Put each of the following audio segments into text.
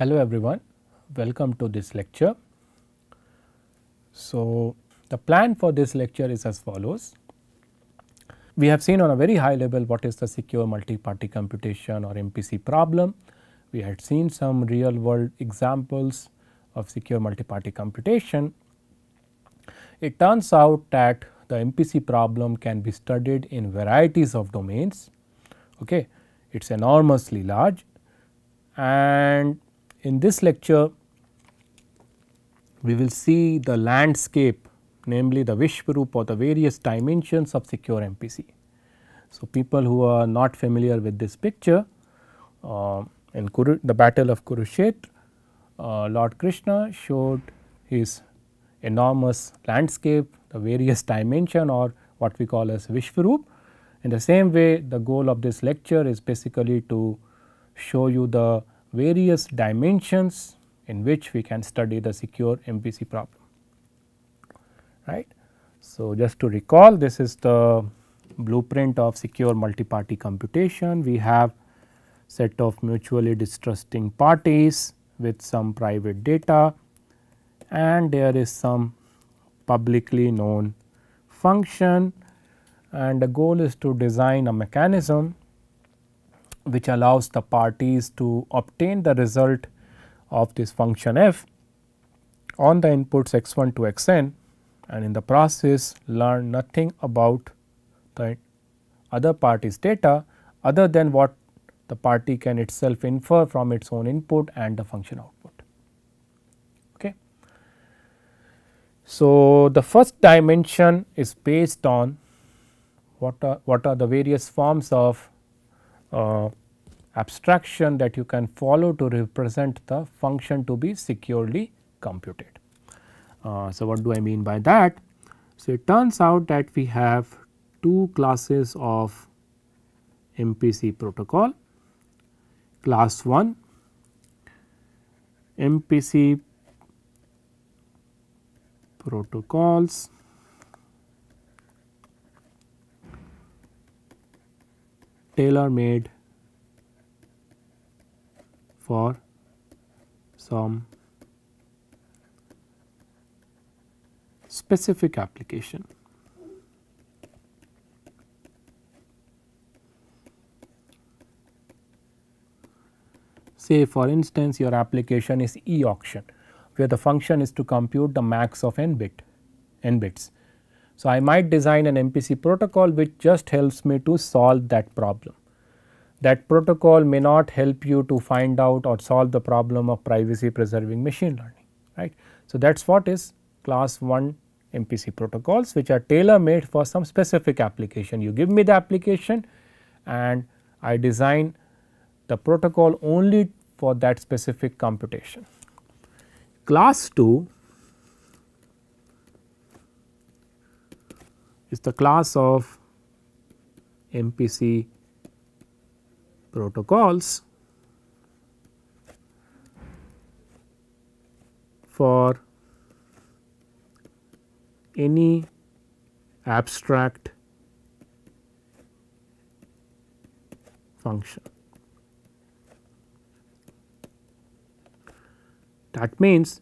Hello everyone, welcome to this lecture. So, the plan for this lecture is as follows. We have seen on a very high level what is the secure multi-party computation or MPC problem. We had seen some real world examples of secure multi-party computation. It turns out that the MPC problem can be studied in varieties of domains. Okay. It is enormously large and in this lecture, we will see the landscape namely the Vishwaroop or the various dimensions of secure MPC. So, people who are not familiar with this picture uh, in Kuru, the battle of Kurukshetra, uh, Lord Krishna showed his enormous landscape, the various dimension or what we call as Vishwaroop. In the same way the goal of this lecture is basically to show you the various dimensions in which we can study the secure MPC problem right. So, just to recall this is the blueprint of secure multi-party computation. We have set of mutually distrusting parties with some private data and there is some publicly known function and the goal is to design a mechanism which allows the parties to obtain the result of this function f on the inputs x 1 to x n and in the process learn nothing about the other party's data other than what the party can itself infer from its own input and the function output. Okay. So, the first dimension is based on what are, what are the various forms of uh, abstraction that you can follow to represent the function to be securely computed. Uh, so, what do I mean by that? So, it turns out that we have two classes of MPC protocol. Class 1 MPC protocols tailor made for some specific application. Say for instance, your application is e auction where the function is to compute the max of n bit n bits. So, I might design an MPC protocol which just helps me to solve that problem that protocol may not help you to find out or solve the problem of privacy preserving machine learning right. So, that is what is class 1 MPC protocols which are tailor made for some specific application. You give me the application and I design the protocol only for that specific computation. Class 2 is the class of MPC protocols for any abstract function. That means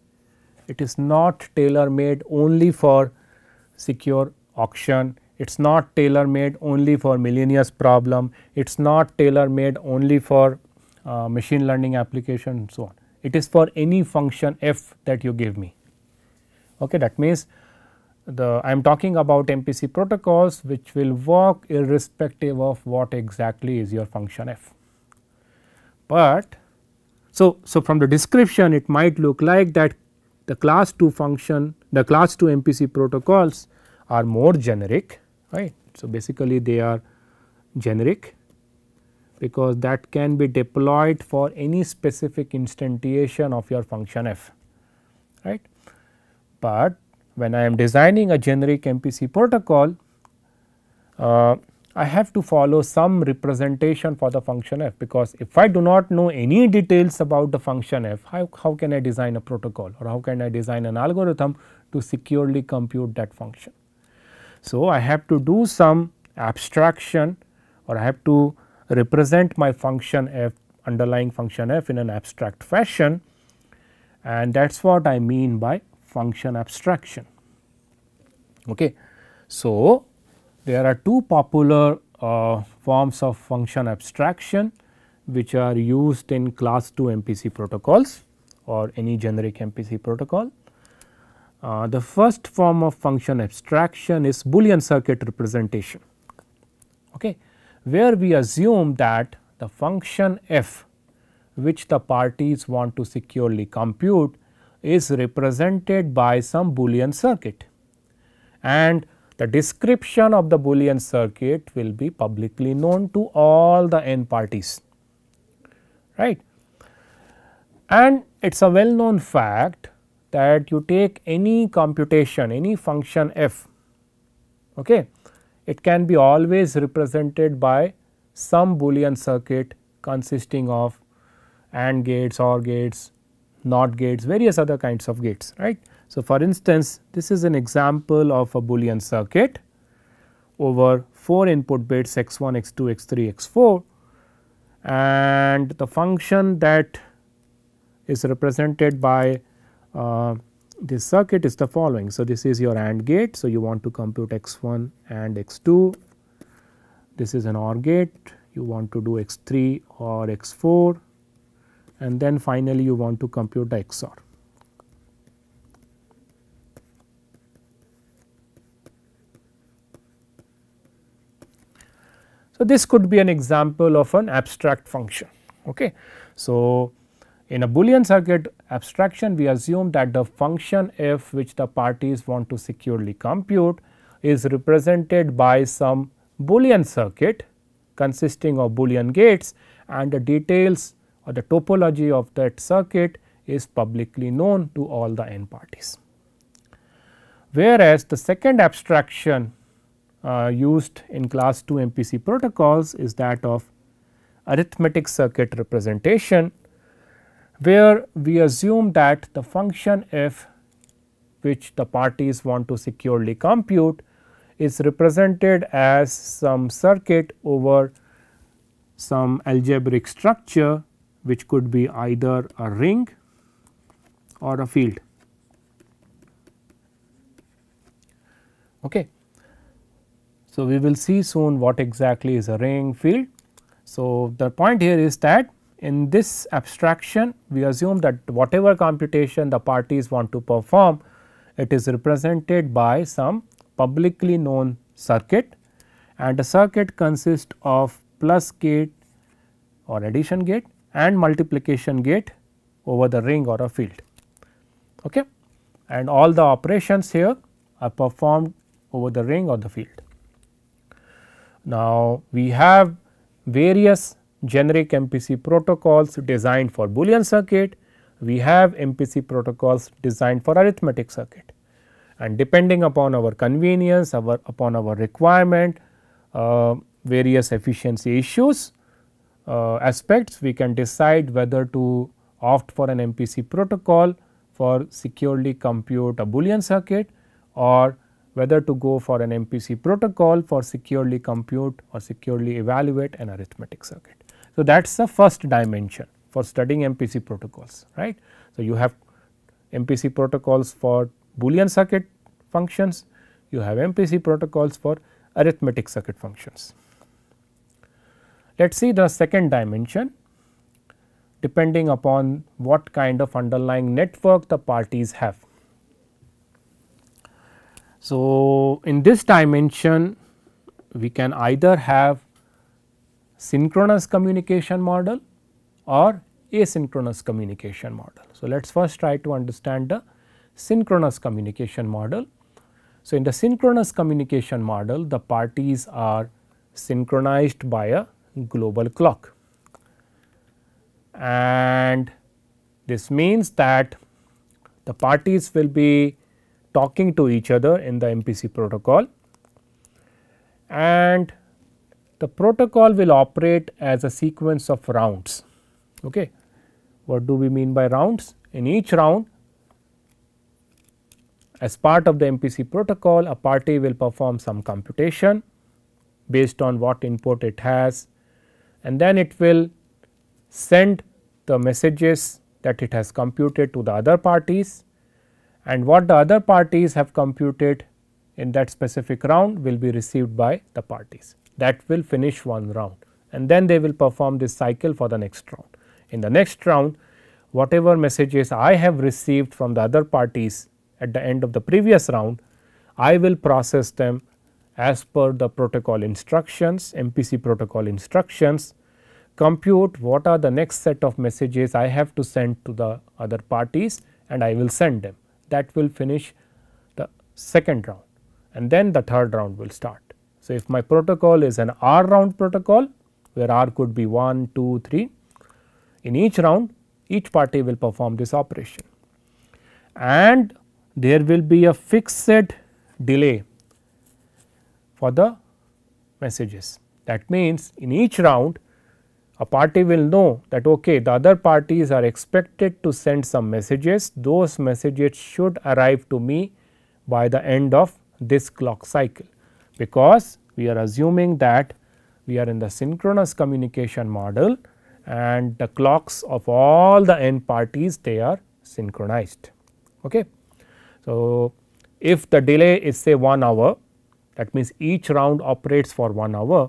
it is not tailor made only for secure auction it is not tailor made only for millennials problem, it is not tailor made only for uh, machine learning application and so on. It is for any function f that you give me. Okay, that means the I am talking about MPC protocols which will work irrespective of what exactly is your function f. But so, so from the description it might look like that the class 2 function the class 2 MPC protocols are more generic right. So, basically they are generic because that can be deployed for any specific instantiation of your function f right. But when I am designing a generic MPC protocol uh, I have to follow some representation for the function f because if I do not know any details about the function f how, how can I design a protocol or how can I design an algorithm to securely compute that function so, I have to do some abstraction or I have to represent my function f underlying function f in an abstract fashion and that is what I mean by function abstraction. Okay. So, there are two popular uh, forms of function abstraction which are used in class 2 MPC protocols or any generic MPC protocol. Uh, the first form of function abstraction is Boolean circuit representation, okay, where we assume that the function f which the parties want to securely compute is represented by some Boolean circuit and the description of the Boolean circuit will be publicly known to all the n parties, right. And it is a well known fact that you take any computation, any function f, okay. it can be always represented by some Boolean circuit consisting of AND gates, OR gates, NOT gates, various other kinds of gates. right. So, for instance, this is an example of a Boolean circuit over 4 input bits x1, x2, x3, x4 and the function that is represented by uh, this circuit is the following. So, this is your AND gate. So, you want to compute x 1 and x 2. This is an OR gate. You want to do x 3 or x 4 and then finally, you want to compute the XOR. So, this could be an example of an abstract function. Okay. So, in a Boolean circuit abstraction, we assume that the function f which the parties want to securely compute is represented by some Boolean circuit consisting of Boolean gates and the details or the topology of that circuit is publicly known to all the n parties. Whereas, the second abstraction uh, used in class 2 MPC protocols is that of arithmetic circuit representation where we assume that the function f which the parties want to securely compute is represented as some circuit over some algebraic structure which could be either a ring or a field. Okay. So, we will see soon what exactly is a ring field. So, the point here is that in this abstraction we assume that whatever computation the parties want to perform it is represented by some publicly known circuit and the circuit consists of plus gate or addition gate and multiplication gate over the ring or a field. Okay? And all the operations here are performed over the ring or the field. Now, we have various generic MPC protocols designed for Boolean circuit, we have MPC protocols designed for arithmetic circuit. And depending upon our convenience, our upon our requirement, uh, various efficiency issues uh, aspects, we can decide whether to opt for an MPC protocol for securely compute a Boolean circuit or whether to go for an MPC protocol for securely compute or securely evaluate an arithmetic circuit. So, that is the first dimension for studying MPC protocols right. So, you have MPC protocols for Boolean circuit functions, you have MPC protocols for arithmetic circuit functions. Let us see the second dimension depending upon what kind of underlying network the parties have. So, in this dimension we can either have synchronous communication model or asynchronous communication model. So, let us first try to understand the synchronous communication model. So, in the synchronous communication model the parties are synchronized by a global clock and this means that the parties will be talking to each other in the MPC protocol and the protocol will operate as a sequence of rounds. Okay. What do we mean by rounds? In each round as part of the MPC protocol a party will perform some computation based on what input it has and then it will send the messages that it has computed to the other parties and what the other parties have computed in that specific round will be received by the parties that will finish one round and then they will perform this cycle for the next round. In the next round, whatever messages I have received from the other parties at the end of the previous round, I will process them as per the protocol instructions, MPC protocol instructions, compute what are the next set of messages I have to send to the other parties and I will send them. That will finish the second round and then the third round will start. So, if my protocol is an R round protocol where R could be 1, 2, 3 in each round each party will perform this operation and there will be a fixed delay for the messages. That means, in each round a party will know that okay the other parties are expected to send some messages those messages should arrive to me by the end of this clock cycle because we are assuming that we are in the synchronous communication model and the clocks of all the n parties they are synchronized. Okay. So, if the delay is say 1 hour that means each round operates for 1 hour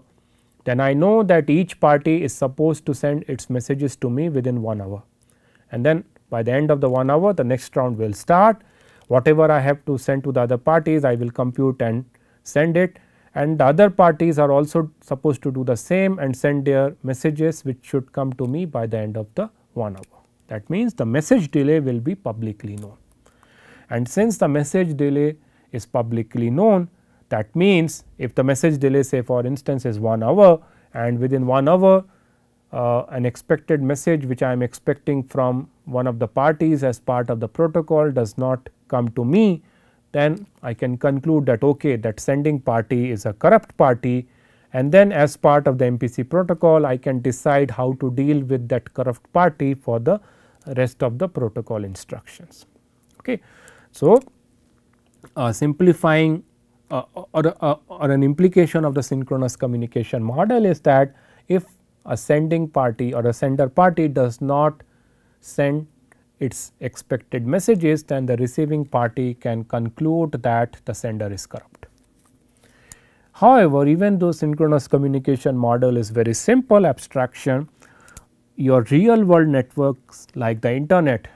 then I know that each party is supposed to send its messages to me within 1 hour and then by the end of the 1 hour the next round will start whatever I have to send to the other parties I will compute and send it and the other parties are also supposed to do the same and send their messages which should come to me by the end of the 1 hour. That means, the message delay will be publicly known and since the message delay is publicly known that means, if the message delay say for instance is 1 hour and within 1 hour uh, an expected message which I am expecting from one of the parties as part of the protocol does not come to me then I can conclude that okay that sending party is a corrupt party and then as part of the MPC protocol I can decide how to deal with that corrupt party for the rest of the protocol instructions. Okay. So, uh, simplifying uh, or, uh, or an implication of the synchronous communication model is that if a sending party or a sender party does not send its expected messages, then the receiving party can conclude that the sender is corrupt. However, even though synchronous communication model is very simple abstraction, your real world networks like the internet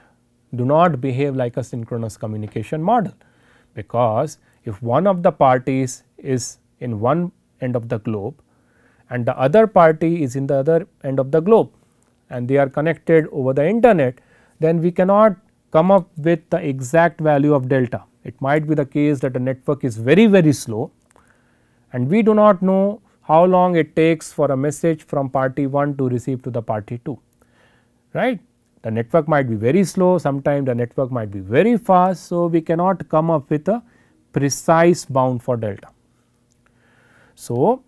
do not behave like a synchronous communication model because if one of the parties is in one end of the globe and the other party is in the other end of the globe and they are connected over the internet then we cannot come up with the exact value of delta. It might be the case that the network is very very slow and we do not know how long it takes for a message from party 1 to receive to the party 2 right. The network might be very slow sometimes the network might be very fast. So, we cannot come up with a precise bound for delta. So,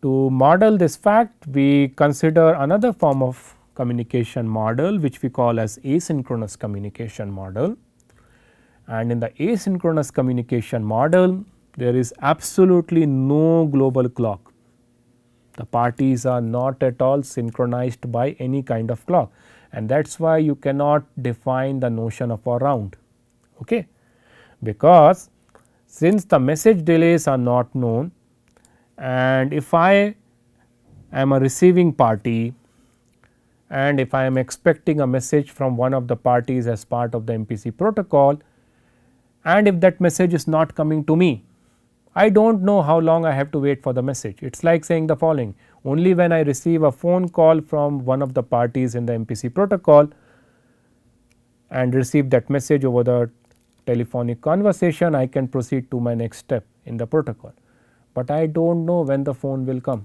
to model this fact we consider another form of communication model which we call as asynchronous communication model. And in the asynchronous communication model, there is absolutely no global clock. The parties are not at all synchronized by any kind of clock and that is why you cannot define the notion of a round. Okay? Because since the message delays are not known and if I am a receiving party and if I am expecting a message from one of the parties as part of the MPC protocol and if that message is not coming to me, I do not know how long I have to wait for the message. It is like saying the following, only when I receive a phone call from one of the parties in the MPC protocol and receive that message over the telephonic conversation, I can proceed to my next step in the protocol. But I do not know when the phone will come,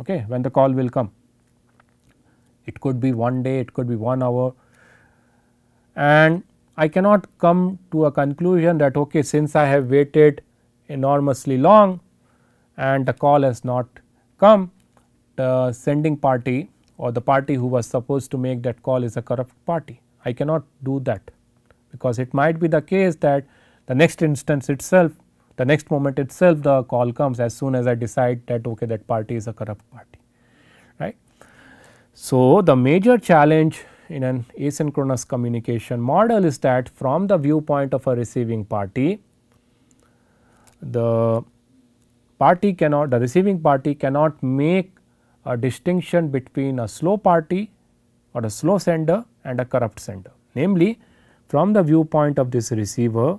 okay, when the call will come it could be one day, it could be one hour. And I cannot come to a conclusion that okay, since I have waited enormously long and the call has not come, the sending party or the party who was supposed to make that call is a corrupt party. I cannot do that because it might be the case that the next instance itself, the next moment itself the call comes as soon as I decide that okay that party is a corrupt party. So, the major challenge in an asynchronous communication model is that from the viewpoint of a receiving party, the party cannot the receiving party cannot make a distinction between a slow party or a slow sender and a corrupt sender. Namely, from the viewpoint of this receiver,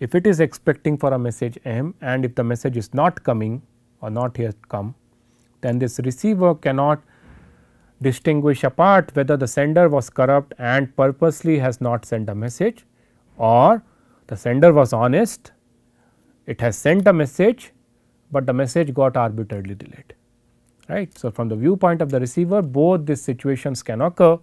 if it is expecting for a message M and if the message is not coming or not yet come, then this receiver cannot distinguish apart whether the sender was corrupt and purposely has not sent a message or the sender was honest, it has sent a message, but the message got arbitrarily delayed. Right. So, from the viewpoint of the receiver both these situations can occur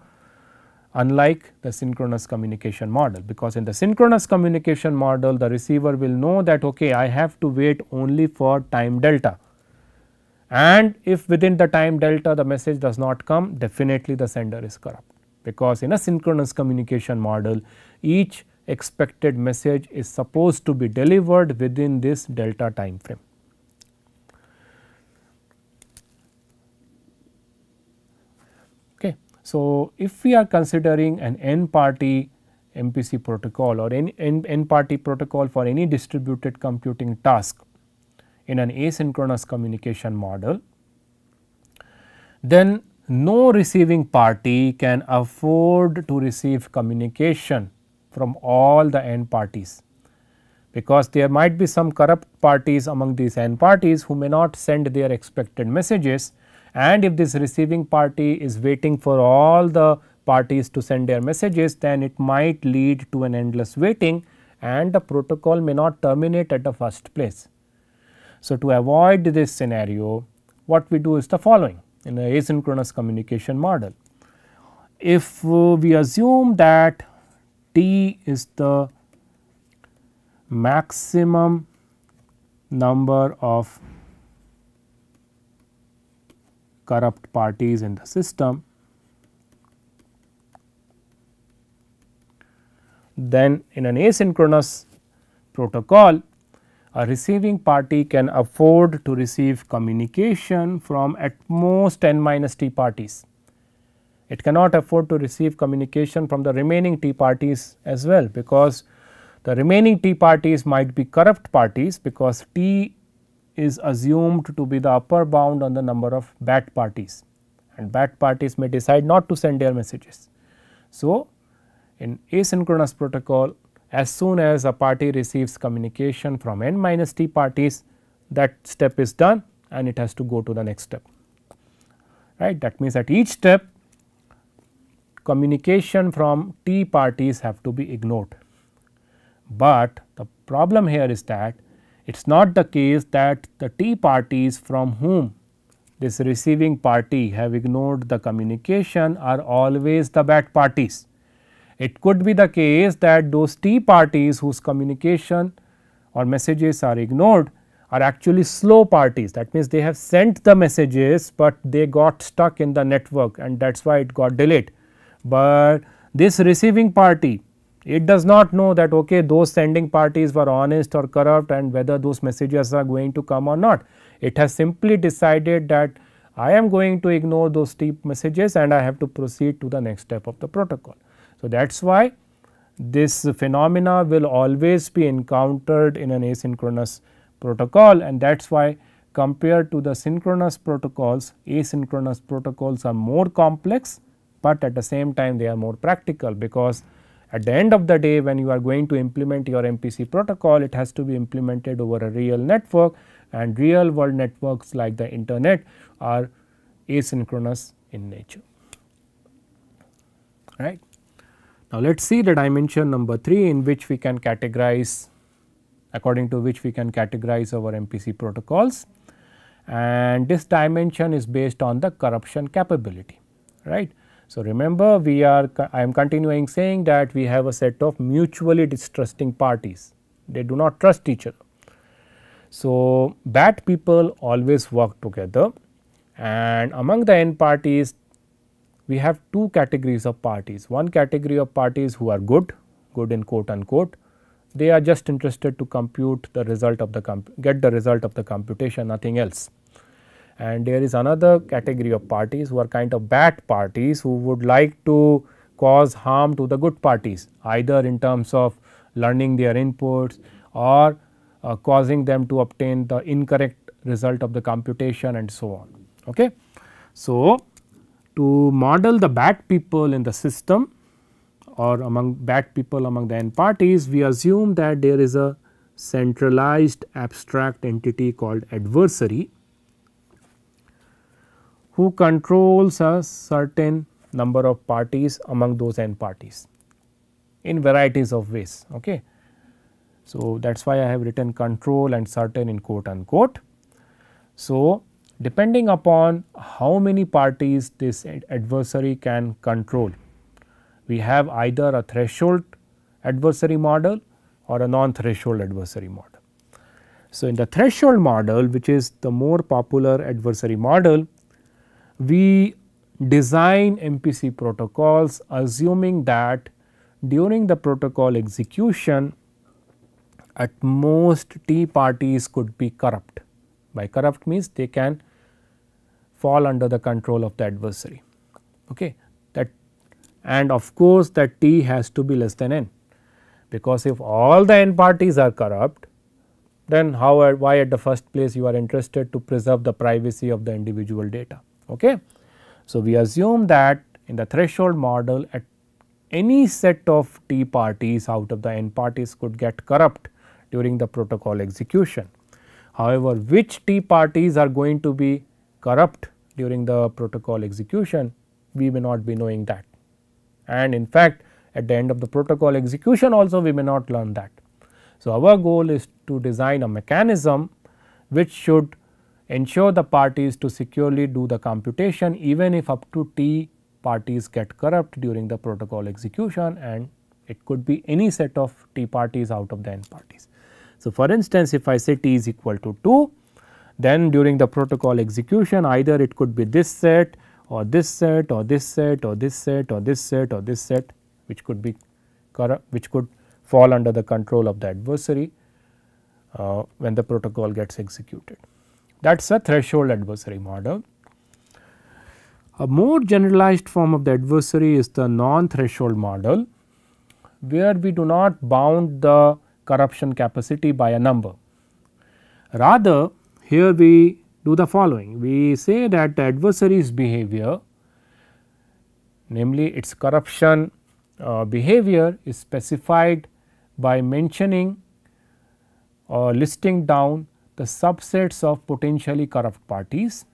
unlike the synchronous communication model because in the synchronous communication model the receiver will know that okay I have to wait only for time delta and if within the time delta the message does not come definitely the sender is corrupt because in a synchronous communication model each expected message is supposed to be delivered within this delta time frame. Okay. So, if we are considering an n party MPC protocol or any n, n party protocol for any distributed computing task, in an asynchronous communication model, then no receiving party can afford to receive communication from all the end parties because there might be some corrupt parties among these end parties who may not send their expected messages and if this receiving party is waiting for all the parties to send their messages then it might lead to an endless waiting and the protocol may not terminate at the first place. So, to avoid this scenario what we do is the following in the asynchronous communication model. If uh, we assume that T is the maximum number of corrupt parties in the system, then in an asynchronous protocol a receiving party can afford to receive communication from at most n minus t parties. It cannot afford to receive communication from the remaining t parties as well because the remaining t parties might be corrupt parties because t is assumed to be the upper bound on the number of bad parties and bad parties may decide not to send their messages. So, in asynchronous protocol as soon as a party receives communication from n minus t parties that step is done and it has to go to the next step right that means at each step communication from t parties have to be ignored but the problem here is that it is not the case that the t parties from whom this receiving party have ignored the communication are always the bad parties it could be the case that those tea parties whose communication or messages are ignored are actually slow parties. That means, they have sent the messages, but they got stuck in the network and that is why it got delayed. But this receiving party it does not know that okay those sending parties were honest or corrupt and whether those messages are going to come or not. It has simply decided that I am going to ignore those steep messages and I have to proceed to the next step of the protocol. So, that is why this phenomena will always be encountered in an asynchronous protocol and that is why compared to the synchronous protocols, asynchronous protocols are more complex, but at the same time they are more practical because at the end of the day when you are going to implement your MPC protocol, it has to be implemented over a real network and real world networks like the internet are asynchronous in nature, right. Now, let us see the dimension number 3 in which we can categorize according to which we can categorize our MPC protocols and this dimension is based on the corruption capability right. So, remember we are I am continuing saying that we have a set of mutually distrusting parties they do not trust each other. So, bad people always work together and among the n parties we have two categories of parties. One category of parties who are good, good in quote unquote, they are just interested to compute the result of the get the result of the computation nothing else. And there is another category of parties who are kind of bad parties who would like to cause harm to the good parties either in terms of learning their inputs or uh, causing them to obtain the incorrect result of the computation and so on. Okay. So, to model the bad people in the system or among bad people among the n parties, we assume that there is a centralized abstract entity called adversary who controls a certain number of parties among those n parties in varieties of ways. Okay. So, that is why I have written control and certain in quote unquote. So, depending upon how many parties this adversary can control. We have either a threshold adversary model or a non-threshold adversary model. So, in the threshold model which is the more popular adversary model, we design MPC protocols assuming that during the protocol execution at most T parties could be corrupt. By corrupt means they can fall under the control of the adversary. Okay, that and of course, that T has to be less than n because if all the n parties are corrupt then how why at the first place you are interested to preserve the privacy of the individual data. Okay. So, we assume that in the threshold model at any set of T parties out of the n parties could get corrupt during the protocol execution. However, which T parties are going to be corrupt during the protocol execution, we may not be knowing that. And in fact, at the end of the protocol execution also we may not learn that. So, our goal is to design a mechanism which should ensure the parties to securely do the computation even if up to t parties get corrupt during the protocol execution and it could be any set of t parties out of the n parties. So, for instance, if I say t is equal to 2, then during the protocol execution either it could be this set or this set or this set or this set or this set or this set which could be which could fall under the control of the adversary uh, when the protocol gets executed. That is a threshold adversary model. A more generalized form of the adversary is the non-threshold model where we do not bound the corruption capacity by a number. Rather here we do the following, we say that the adversary's behavior namely its corruption uh, behavior is specified by mentioning or listing down the subsets of potentially corrupt parties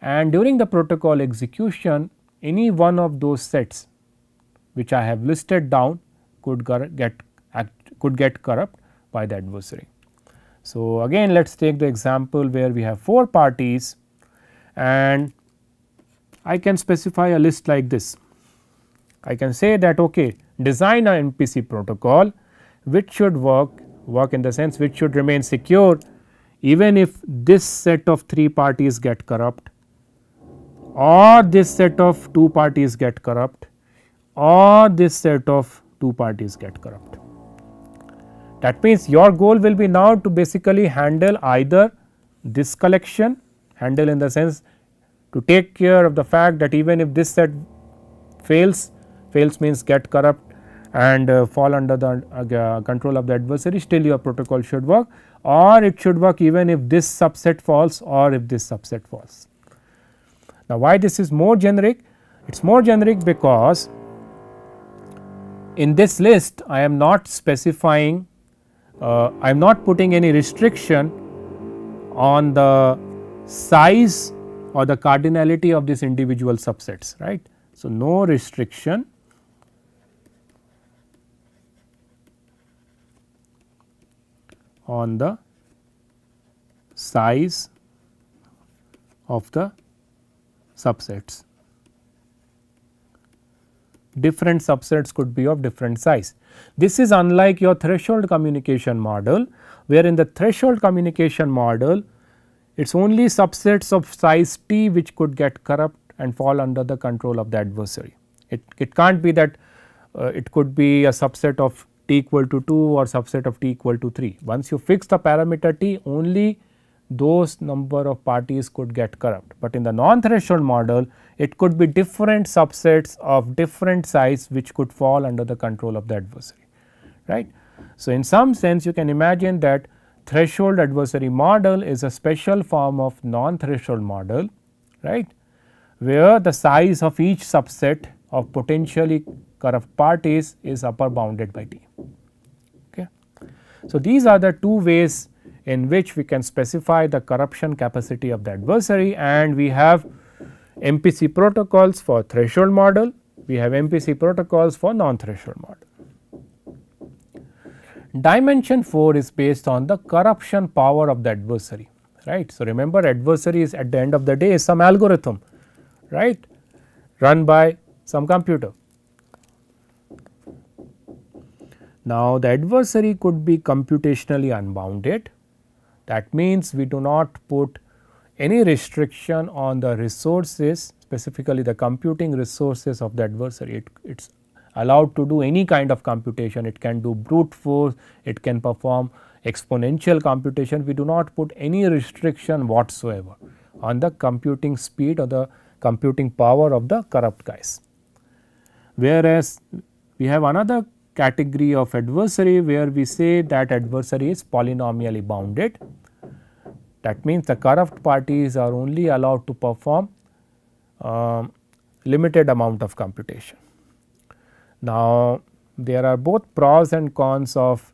and during the protocol execution any one of those sets which I have listed down could get could get corrupt by the adversary. So, again let us take the example where we have 4 parties and I can specify a list like this. I can say that okay design a MPC protocol which should work work in the sense which should remain secure even if this set of 3 parties get corrupt or this set of 2 parties get corrupt or this set of 2 parties get corrupt. That means, your goal will be now to basically handle either this collection, handle in the sense to take care of the fact that even if this set fails, fails means get corrupt and uh, fall under the uh, control of the adversary still your protocol should work or it should work even if this subset falls or if this subset falls. Now, why this is more generic? It is more generic because in this list I am not specifying uh, I am not putting any restriction on the size or the cardinality of this individual subsets right. So, no restriction on the size of the subsets different subsets could be of different size. This is unlike your threshold communication model, where in the threshold communication model it is only subsets of size t which could get corrupt and fall under the control of the adversary. It, it can't be that uh, it could be a subset of t equal to 2 or subset of t equal to 3. Once you fix the parameter t only those number of parties could get corrupt. But in the non-threshold model, it could be different subsets of different size which could fall under the control of the adversary, right. So, in some sense you can imagine that threshold adversary model is a special form of non-threshold model, right, where the size of each subset of potentially corrupt parties is upper bounded by T. Okay. So, these are the two ways in which we can specify the corruption capacity of the adversary and we have MPC protocols for threshold model, we have MPC protocols for non-threshold model. Dimension 4 is based on the corruption power of the adversary, right. So, remember adversary is at the end of the day some algorithm, right, run by some computer. Now, the adversary could be computationally unbounded that means we do not put any restriction on the resources specifically the computing resources of the adversary. it's allowed to do any kind of computation, it can do brute force, it can perform exponential computation. We do not put any restriction whatsoever on the computing speed or the computing power of the corrupt guys. Whereas, we have another category of adversary where we say that adversary is polynomially bounded that means, the corrupt parties are only allowed to perform uh, limited amount of computation. Now, there are both pros and cons of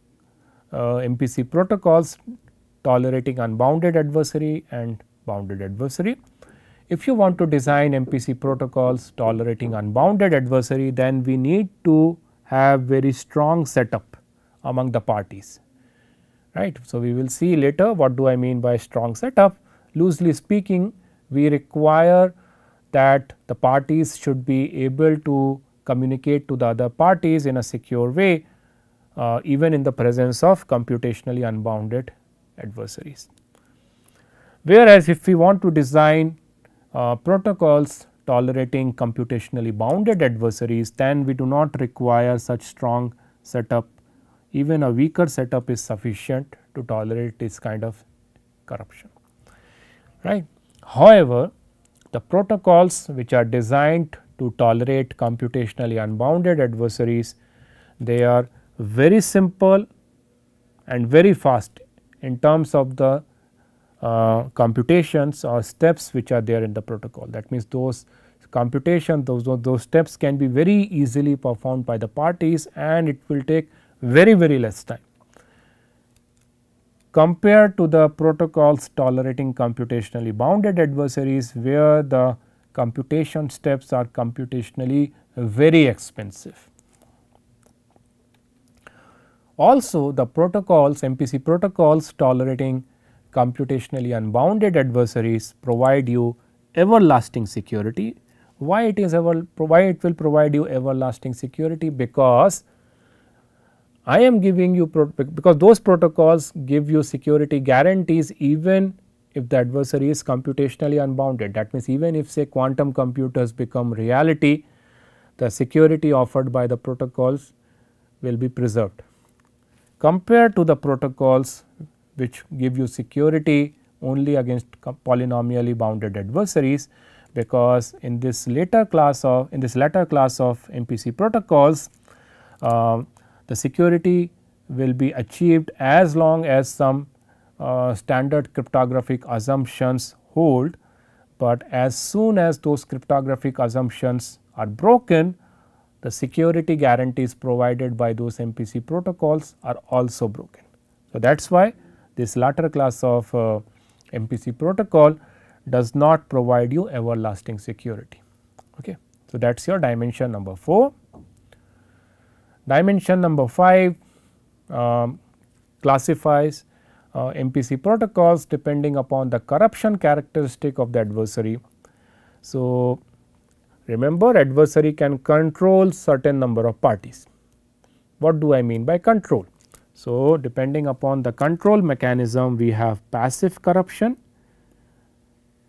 uh, MPC protocols tolerating unbounded adversary and bounded adversary. If you want to design MPC protocols tolerating unbounded adversary, then we need to have very strong setup among the parties right. So, we will see later what do I mean by strong setup. Loosely speaking, we require that the parties should be able to communicate to the other parties in a secure way uh, even in the presence of computationally unbounded adversaries. Whereas, if we want to design uh, protocols tolerating computationally bounded adversaries, then we do not require such strong setup even a weaker setup is sufficient to tolerate this kind of corruption right. However, the protocols which are designed to tolerate computationally unbounded adversaries they are very simple and very fast in terms of the uh, computations or steps which are there in the protocol. That means, those computation those, those steps can be very easily performed by the parties and it will take very very less time compared to the protocols tolerating computationally bounded adversaries where the computation steps are computationally very expensive. Also the protocols MPC protocols tolerating computationally unbounded adversaries provide you everlasting security. Why it is ever why it will provide you everlasting security because I am giving you because those protocols give you security guarantees even if the adversary is computationally unbounded. That means, even if say quantum computers become reality, the security offered by the protocols will be preserved. Compared to the protocols which give you security only against polynomially bounded adversaries, because in this later class of in this latter class of MPC protocols, uh, the security will be achieved as long as some uh, standard cryptographic assumptions hold, but as soon as those cryptographic assumptions are broken, the security guarantees provided by those MPC protocols are also broken. So, that is why this latter class of uh, MPC protocol does not provide you everlasting security. Okay. So, that is your dimension number 4. Dimension number 5 uh, classifies uh, MPC protocols depending upon the corruption characteristic of the adversary. So, remember adversary can control certain number of parties. What do I mean by control? So, depending upon the control mechanism we have passive corruption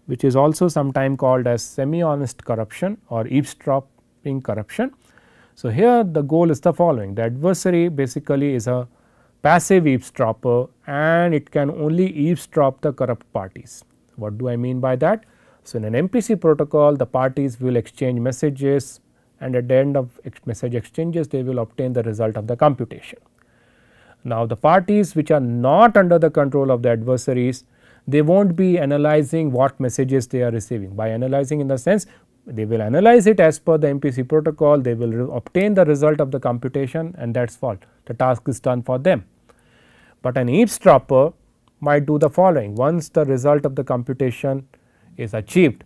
which is also sometimes called as semi honest corruption or eavesdropping corruption so, here the goal is the following the adversary basically is a passive eavesdropper and it can only eavesdrop the corrupt parties. What do I mean by that? So, in an MPC protocol the parties will exchange messages and at the end of ex message exchanges they will obtain the result of the computation. Now, the parties which are not under the control of the adversaries they will not be analyzing what messages they are receiving by analyzing in the sense they will analyze it as per the MPC protocol, they will obtain the result of the computation and that is fault. the task is done for them. But an eavesdropper might do the following once the result of the computation is achieved,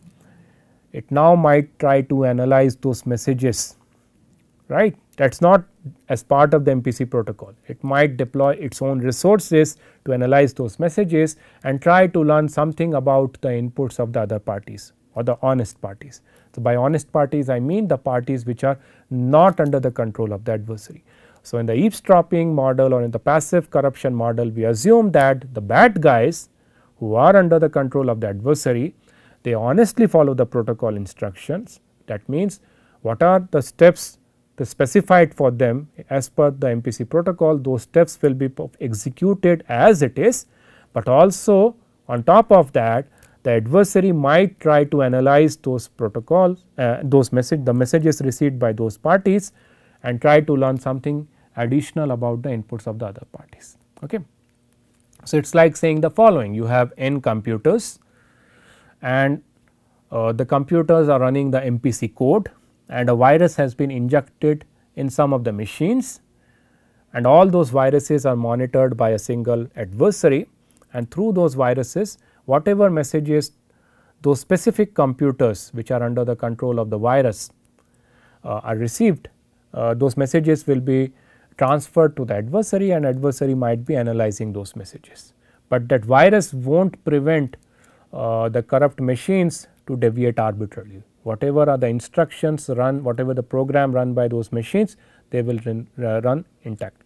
it now might try to analyze those messages right that is not as part of the MPC protocol. It might deploy its own resources to analyze those messages and try to learn something about the inputs of the other parties or the honest parties. So, by honest parties I mean the parties which are not under the control of the adversary. So, in the eavesdropping model or in the passive corruption model we assume that the bad guys who are under the control of the adversary they honestly follow the protocol instructions that means what are the steps the specified for them as per the MPC protocol those steps will be executed as it is, but also on top of that the adversary might try to analyze those protocols, uh, those message, the messages received by those parties and try to learn something additional about the inputs of the other parties. Okay. So, it is like saying the following you have n computers and uh, the computers are running the MPC code and a virus has been injected in some of the machines and all those viruses are monitored by a single adversary and through those viruses whatever messages those specific computers which are under the control of the virus uh, are received, uh, those messages will be transferred to the adversary and adversary might be analyzing those messages. But that virus will not prevent uh, the corrupt machines to deviate arbitrarily. Whatever are the instructions run, whatever the program run by those machines, they will run, uh, run intact.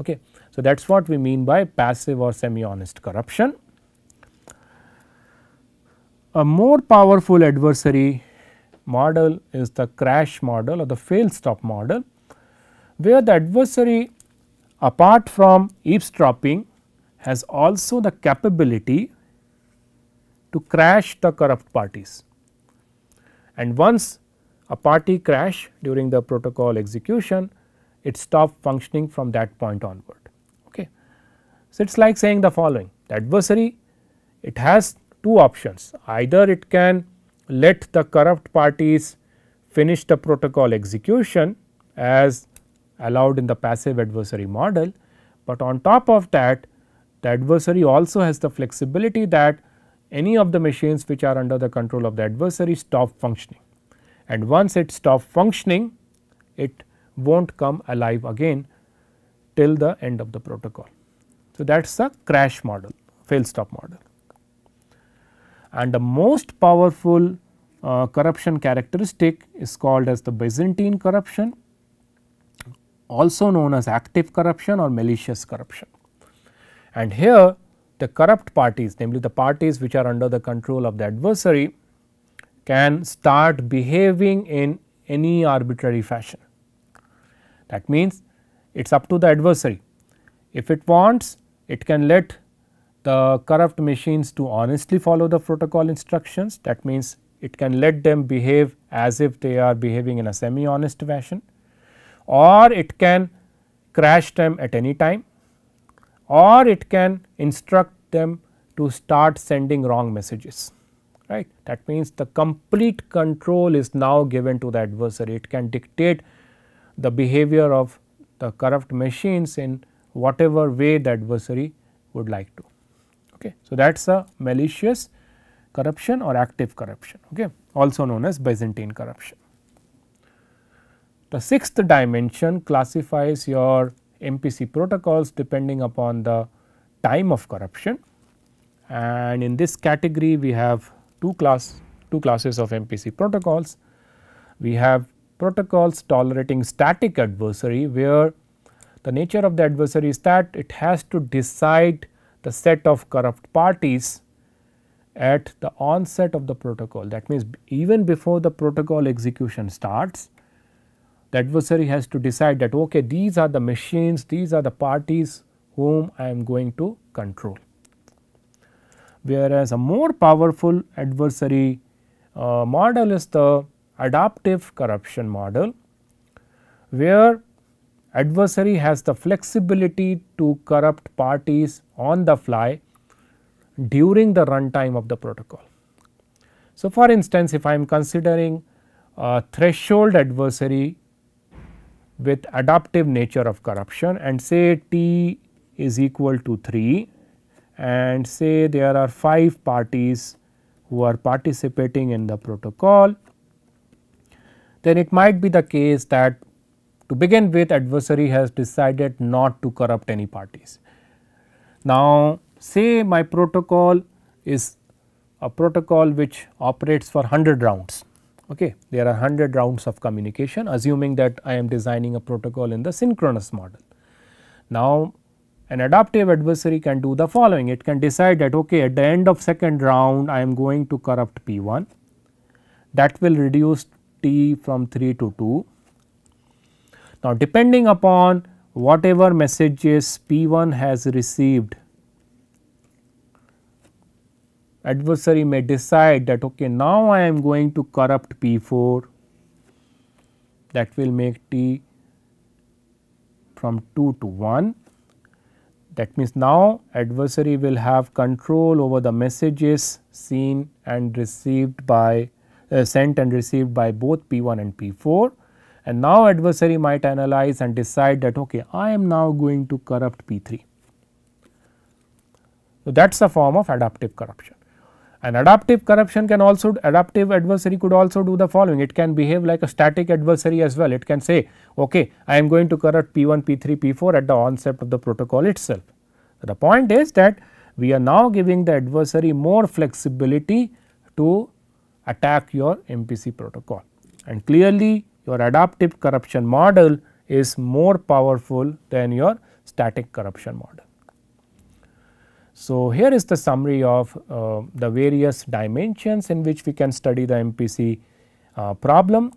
Okay. So, that is what we mean by passive or semi honest corruption. A more powerful adversary model is the crash model or the fail stop model, where the adversary apart from eavesdropping has also the capability to crash the corrupt parties. And once a party crash during the protocol execution, it stopped functioning from that point onward. Okay. So, it is like saying the following the adversary it has two options either it can let the corrupt parties finish the protocol execution as allowed in the passive adversary model, but on top of that the adversary also has the flexibility that any of the machines which are under the control of the adversary stop functioning and once it stop functioning it will not come alive again till the end of the protocol. So, that is the crash model fail stop model and the most powerful uh, corruption characteristic is called as the Byzantine corruption also known as active corruption or malicious corruption. And here the corrupt parties namely the parties which are under the control of the adversary can start behaving in any arbitrary fashion. That means, it is up to the adversary. If it wants, it can let the corrupt machines to honestly follow the protocol instructions. That means it can let them behave as if they are behaving in a semi honest fashion or it can crash them at any time or it can instruct them to start sending wrong messages right. That means the complete control is now given to the adversary. It can dictate the behavior of the corrupt machines in whatever way the adversary would like to. Okay. So, that is a malicious corruption or active corruption okay, also known as Byzantine corruption. The sixth dimension classifies your MPC protocols depending upon the time of corruption and in this category we have two class two classes of MPC protocols. We have protocols tolerating static adversary where the nature of the adversary is that it has to decide the set of corrupt parties at the onset of the protocol. That means, even before the protocol execution starts, the adversary has to decide that okay, these are the machines, these are the parties whom I am going to control. Whereas, a more powerful adversary uh, model is the adaptive corruption model, where adversary has the flexibility to corrupt parties on the fly during the runtime of the protocol. So, for instance, if I am considering a threshold adversary with adaptive nature of corruption and say t is equal to 3 and say there are 5 parties who are participating in the protocol, then it might be the case that to begin with adversary has decided not to corrupt any parties. Now say my protocol is a protocol which operates for 100 rounds. Okay. There are 100 rounds of communication assuming that I am designing a protocol in the synchronous model. Now an adaptive adversary can do the following it can decide that okay at the end of second round I am going to corrupt P1 that will reduce T from 3 to 2 now, depending upon whatever messages P1 has received, adversary may decide that okay now I am going to corrupt P4 that will make T from 2 to 1. That means now adversary will have control over the messages seen and received by uh, sent and received by both P1 and P4 and now adversary might analyze and decide that okay, I am now going to corrupt P3. So, that is a form of adaptive corruption. And adaptive corruption can also adaptive adversary could also do the following. It can behave like a static adversary as well. It can say, okay, I am going to corrupt P1, P3, P4 at the onset of the protocol itself. So, the point is that we are now giving the adversary more flexibility to attack your MPC protocol. And clearly your adaptive corruption model is more powerful than your static corruption model. So, here is the summary of uh, the various dimensions in which we can study the MPC uh, problem.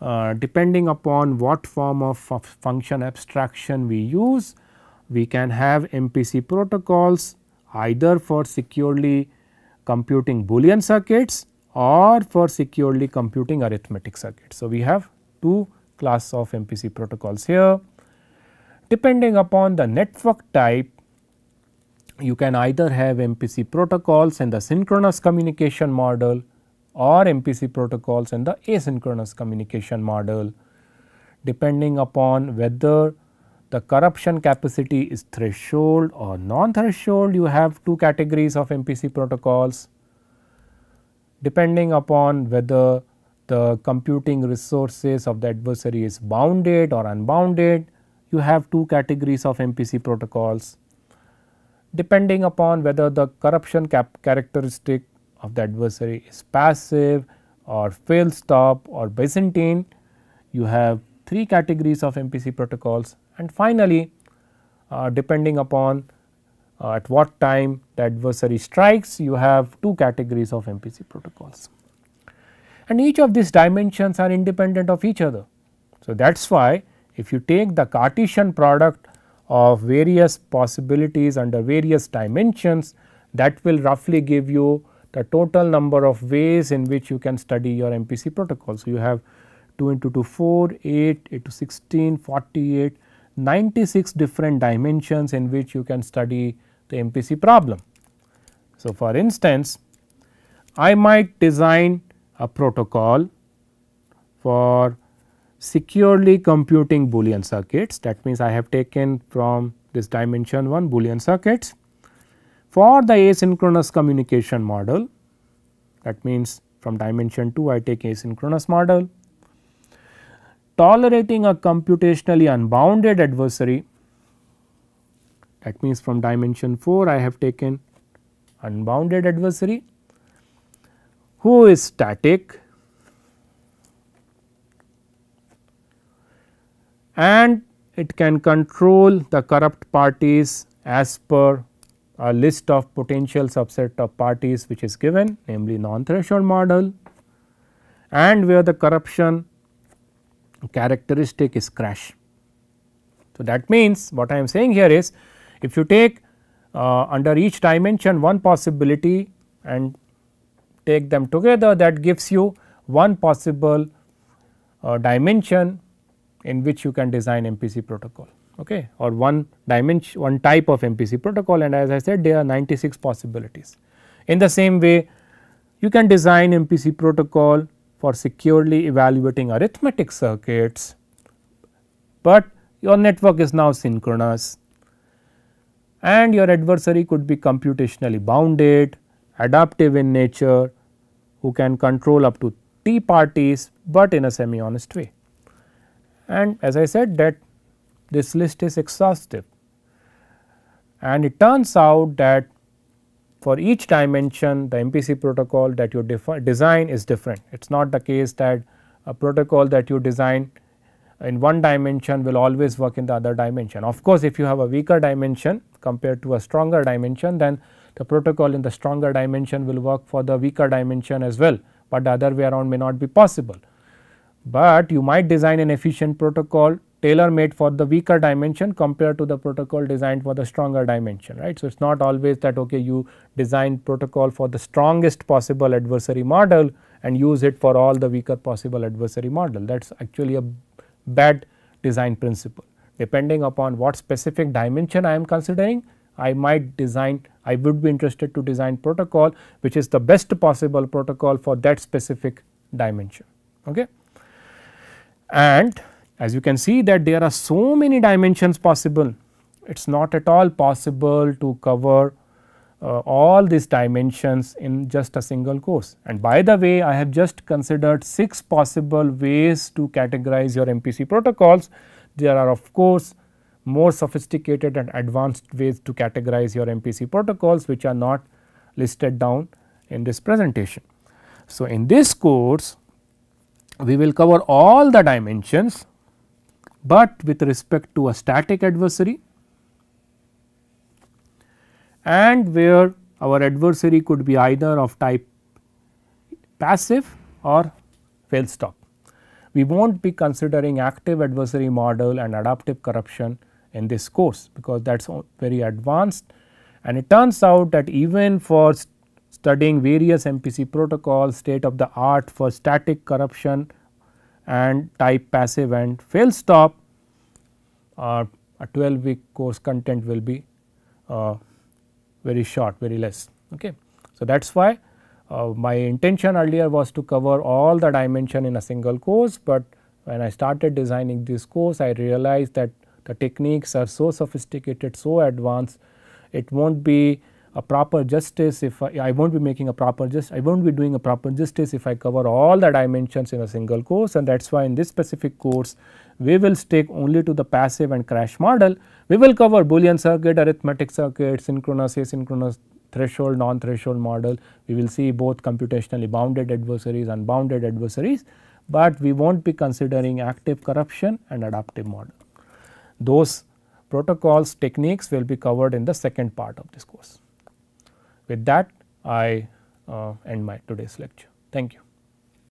Uh, depending upon what form of function abstraction we use, we can have MPC protocols either for securely computing Boolean circuits or for securely computing arithmetic circuits. So, we have two class of MPC protocols here. Depending upon the network type, you can either have MPC protocols and the synchronous communication model or MPC protocols and the asynchronous communication model. Depending upon whether the corruption capacity is threshold or non-threshold, you have two categories of MPC protocols. Depending upon whether the computing resources of the adversary is bounded or unbounded, you have two categories of MPC protocols. Depending upon whether the corruption characteristic of the adversary is passive or fail stop or Byzantine, you have three categories of MPC protocols and finally, uh, depending upon uh, at what time the adversary strikes, you have two categories of MPC protocols and each of these dimensions are independent of each other. So, that is why if you take the Cartesian product of various possibilities under various dimensions that will roughly give you the total number of ways in which you can study your MPC protocol. So, you have 2 into 2 4, 8, 8 to 16, 48, 96 different dimensions in which you can study the MPC problem. So, for instance, I might design a protocol for securely computing Boolean circuits. That means, I have taken from this dimension 1 Boolean circuits. For the asynchronous communication model, that means from dimension 2 I take asynchronous model. Tolerating a computationally unbounded adversary, that means from dimension 4 I have taken unbounded adversary who is static and it can control the corrupt parties as per a list of potential subset of parties which is given namely non-threshold model and where the corruption characteristic is crash. So, that means what I am saying here is if you take uh, under each dimension one possibility and take them together that gives you one possible uh, dimension in which you can design MPC protocol okay or one dimension one type of MPC protocol and as I said there are 96 possibilities. In the same way you can design MPC protocol for securely evaluating arithmetic circuits, but your network is now synchronous and your adversary could be computationally bounded adaptive in nature, who can control up to T parties, but in a semi honest way. And as I said that this list is exhaustive and it turns out that for each dimension the MPC protocol that you design is different. It is not the case that a protocol that you design in one dimension will always work in the other dimension. Of course, if you have a weaker dimension compared to a stronger dimension then the protocol in the stronger dimension will work for the weaker dimension as well, but the other way around may not be possible. But you might design an efficient protocol tailor made for the weaker dimension compared to the protocol designed for the stronger dimension right. So, it is not always that okay you design protocol for the strongest possible adversary model and use it for all the weaker possible adversary model that is actually a bad design principle depending upon what specific dimension I am considering I might design I would be interested to design protocol which is the best possible protocol for that specific dimension. Okay. And as you can see that there are so many dimensions possible, it is not at all possible to cover uh, all these dimensions in just a single course. And by the way, I have just considered 6 possible ways to categorize your MPC protocols. There are of course more sophisticated and advanced ways to categorize your MPC protocols which are not listed down in this presentation. So, in this course we will cover all the dimensions, but with respect to a static adversary and where our adversary could be either of type passive or fail stop. We will not be considering active adversary model and adaptive corruption in this course because that is very advanced. And it turns out that even for st studying various MPC protocols, state of the art for static corruption and type passive and fail stop, uh, a 12 week course content will be uh, very short, very less. Okay. So, that is why uh, my intention earlier was to cover all the dimension in a single course, but when I started designing this course I realized that the techniques are so sophisticated, so advanced, it won't be a proper justice if I, I won't be making a proper just I won't be doing a proper justice if I cover all the dimensions in a single course and that is why in this specific course we will stick only to the passive and crash model. We will cover Boolean circuit, arithmetic circuit, synchronous, asynchronous threshold, non-threshold model. We will see both computationally bounded adversaries, unbounded adversaries, but we will not be considering active corruption and adaptive model. Those protocols techniques will be covered in the second part of this course. With that I uh, end my today's lecture. Thank you.